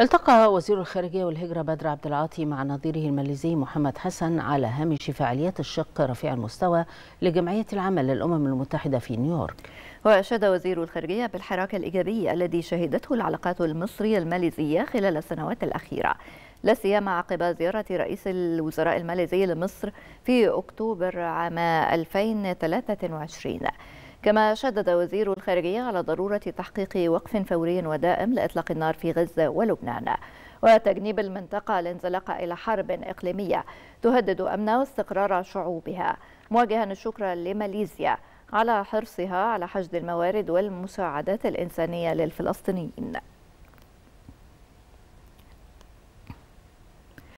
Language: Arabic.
التقى وزير الخارجية والهجرة بدر عبد العاطي مع نظيره الماليزي محمد حسن على هامش فعاليات الشق رفيع المستوى لجمعية العمل للأمم المتحدة في نيويورك. وأشاد وزير الخارجية بالحراك الإيجابي الذي شهدته العلاقات المصرية الماليزية خلال السنوات الأخيرة. لا سيما عقب زيارة رئيس الوزراء الماليزي لمصر في أكتوبر عام 2023. كما شدد وزير الخارجية على ضرورة تحقيق وقف فوري ودائم لإطلاق النار في غزة ولبنان وتجنيب المنطقة الانزلاق إلى حرب إقليمية تهدد أمن واستقرار شعوبها مواجها الشكر لماليزيا على حرصها على حشد الموارد والمساعدات الإنسانية للفلسطينيين